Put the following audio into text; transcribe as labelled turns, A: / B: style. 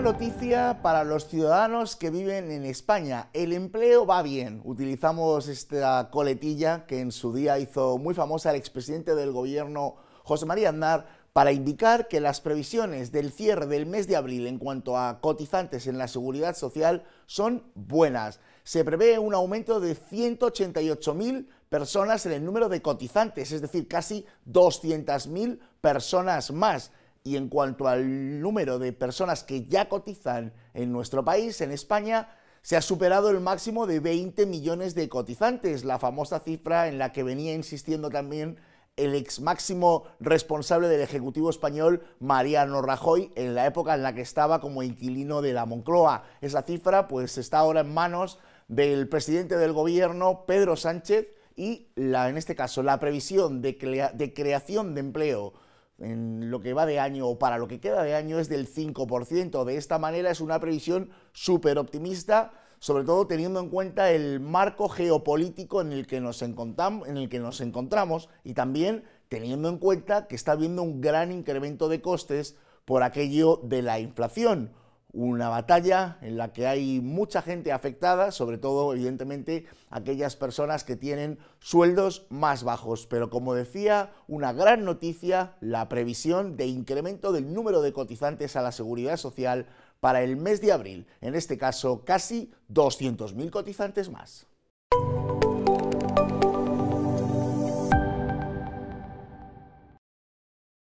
A: noticia para los ciudadanos que viven en España. El empleo va bien. Utilizamos esta coletilla que en su día hizo muy famosa el expresidente del gobierno José María Aznar para indicar que las previsiones del cierre del mes de abril en cuanto a cotizantes en la seguridad social son buenas. Se prevé un aumento de 188.000 personas en el número de cotizantes, es decir, casi 200.000 personas más. Y en cuanto al número de personas que ya cotizan en nuestro país, en España, se ha superado el máximo de 20 millones de cotizantes, la famosa cifra en la que venía insistiendo también el ex máximo responsable del Ejecutivo español, Mariano Rajoy, en la época en la que estaba como inquilino de la Moncloa. Esa cifra pues está ahora en manos del presidente del gobierno, Pedro Sánchez, y en este caso la previsión de creación de empleo en lo que va de año o para lo que queda de año es del 5%. De esta manera es una previsión súper optimista, sobre todo teniendo en cuenta el marco geopolítico en el, que nos en el que nos encontramos y también teniendo en cuenta que está habiendo un gran incremento de costes por aquello de la inflación una batalla en la que hay mucha gente afectada, sobre todo evidentemente aquellas personas que tienen sueldos más bajos. Pero como decía, una gran noticia, la previsión de incremento del número de cotizantes a la seguridad social para el mes de abril, en este caso casi 200.000 cotizantes más.